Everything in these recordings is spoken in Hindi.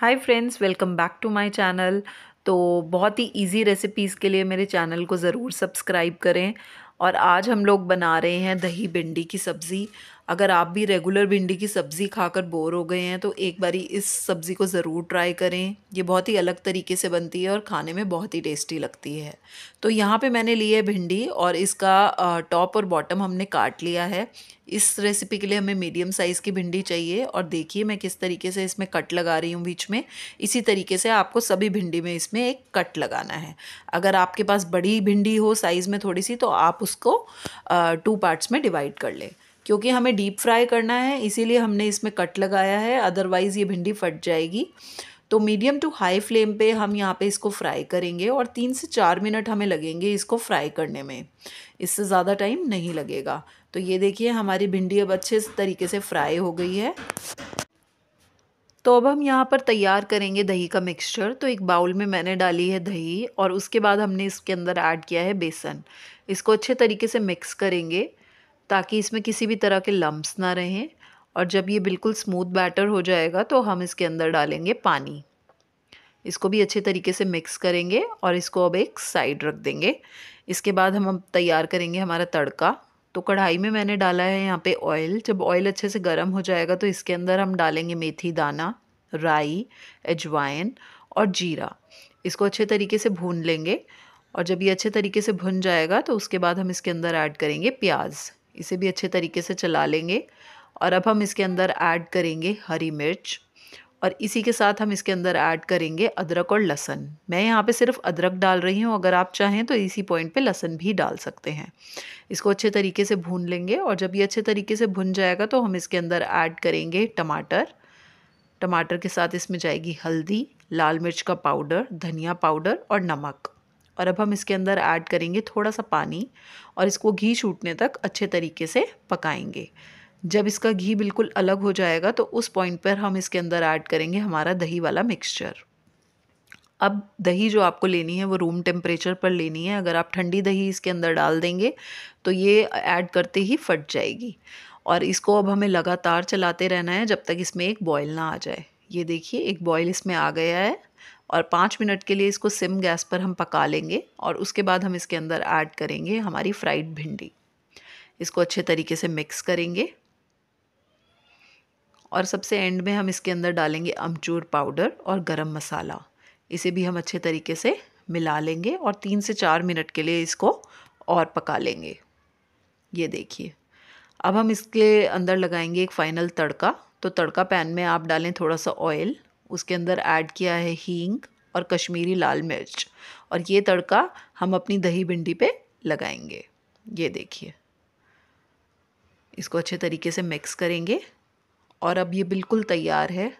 hi friends welcome back to my channel तो बहुत ही इजी रेसिपीज़ के लिए मेरे चैनल को ज़रूर सब्सक्राइब करें और आज हम लोग बना रहे हैं दही भिंडी की सब्ज़ी अगर आप भी रेगुलर भिंडी की सब्ज़ी खाकर बोर हो गए हैं तो एक बारी इस सब्ज़ी को ज़रूर ट्राई करें ये बहुत ही अलग तरीके से बनती है और खाने में बहुत ही टेस्टी लगती है तो यहाँ पे मैंने ली है भिंडी और इसका टॉप और बॉटम हमने काट लिया है इस रेसिपी के लिए हमें मीडियम साइज़ की भिंडी चाहिए और देखिए मैं किस तरीके से इसमें कट लगा रही हूँ बीच में इसी तरीके से आपको सभी भिंडी में इसमें एक कट लगाना है अगर आपके पास बड़ी भिंडी हो साइज़ में थोड़ी सी तो आप उसको टू पार्ट्स में डिवाइड कर लें क्योंकि हमें डीप फ्राई करना है इसीलिए हमने इसमें कट लगाया है अदरवाइज़ ये भिंडी फट जाएगी तो मीडियम टू हाई फ्लेम पे हम यहाँ पे इसको फ्राई करेंगे और तीन से चार मिनट हमें लगेंगे इसको फ्राई करने में इससे ज़्यादा टाइम नहीं लगेगा तो ये देखिए हमारी भिंडी अब अच्छे तरीके से फ्राई हो गई है तो अब हम यहाँ पर तैयार करेंगे दही का मिक्सचर तो एक बाउल में मैंने डाली है दही और उसके बाद हमने इसके अंदर ऐड किया है बेसन इसको अच्छे तरीके से मिक्स करेंगे ताकि इसमें किसी भी तरह के लम्ब्स ना रहें और जब ये बिल्कुल स्मूथ बैटर हो जाएगा तो हम इसके अंदर डालेंगे पानी इसको भी अच्छे तरीके से मिक्स करेंगे और इसको अब एक साइड रख देंगे इसके बाद हम तैयार करेंगे हमारा तड़का तो कढ़ाई में मैंने डाला है यहाँ पे ऑयल जब ऑयल अच्छे से गर्म हो जाएगा तो इसके अंदर हम डालेंगे मेथी दाना राई अजवाइन और जीरा इसको अच्छे तरीके से भून लेंगे और जब ये अच्छे तरीके से भुन जाएगा तो उसके बाद हम इसके अंदर ऐड करेंगे प्याज इसे भी अच्छे तरीके से चला लेंगे और अब हम इसके अंदर ऐड करेंगे हरी मिर्च और इसी के साथ हम इसके अंदर ऐड करेंगे अदरक और लहसन मैं यहाँ पे सिर्फ अदरक डाल रही हूँ अगर आप चाहें तो इसी पॉइंट पे लहसन भी डाल सकते हैं इसको अच्छे तरीके से भून लेंगे और जब ये अच्छे तरीके से भुन जाएगा तो हम इसके अंदर ऐड करेंगे टमाटर टमाटर के साथ इसमें जाएगी हल्दी लाल मिर्च का पाउडर धनिया पाउडर और नमक और अब हम इसके अंदर ऐड करेंगे थोड़ा सा पानी और इसको घी छूटने तक अच्छे तरीके से पकाएंगे जब इसका घी बिल्कुल अलग हो जाएगा तो उस पॉइंट पर हम इसके अंदर ऐड करेंगे हमारा दही वाला मिक्सचर अब दही जो आपको लेनी है वो रूम टेम्परेचर पर लेनी है अगर आप ठंडी दही इसके अंदर डाल देंगे तो ये ऐड करते ही फट जाएगी और इसको अब हमें लगातार चलाते रहना है जब तक इसमें एक बॉयल ना आ जाए ये देखिए एक बॉयल इसमें आ गया है और पाँच मिनट के लिए इसको सिम गैस पर हम पका लेंगे और उसके बाद हम इसके अंदर ऐड करेंगे हमारी फ्राइड भिंडी इसको अच्छे तरीके से मिक्स करेंगे और सबसे एंड में हम इसके अंदर डालेंगे अमचूर पाउडर और गरम मसाला इसे भी हम अच्छे तरीके से मिला लेंगे और तीन से चार मिनट के लिए इसको और पका लेंगे ये देखिए अब हम इसके अंदर लगाएंगे एक फ़ाइनल तड़का तो तड़का पैन में आप डालें थोड़ा सा ऑयल उसके अंदर ऐड किया है हींग और कश्मीरी लाल मिर्च और ये तड़का हम अपनी दही भिंडी पे लगाएंगे ये देखिए इसको अच्छे तरीके से मिक्स करेंगे और अब ये बिल्कुल तैयार है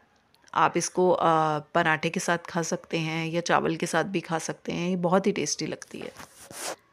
आप इसको पराठे के साथ खा सकते हैं या चावल के साथ भी खा सकते हैं ये बहुत ही टेस्टी लगती है